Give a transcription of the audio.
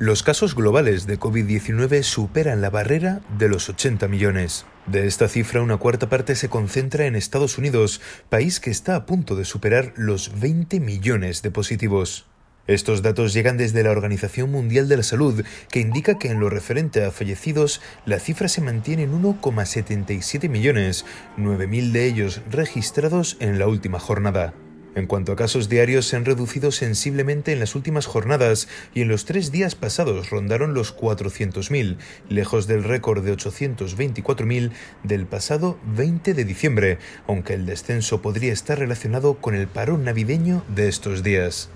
Los casos globales de COVID-19 superan la barrera de los 80 millones. De esta cifra, una cuarta parte se concentra en Estados Unidos, país que está a punto de superar los 20 millones de positivos. Estos datos llegan desde la Organización Mundial de la Salud, que indica que en lo referente a fallecidos, la cifra se mantiene en 1,77 millones, 9.000 de ellos registrados en la última jornada. En cuanto a casos diarios, se han reducido sensiblemente en las últimas jornadas y en los tres días pasados rondaron los 400.000, lejos del récord de 824.000 del pasado 20 de diciembre, aunque el descenso podría estar relacionado con el parón navideño de estos días.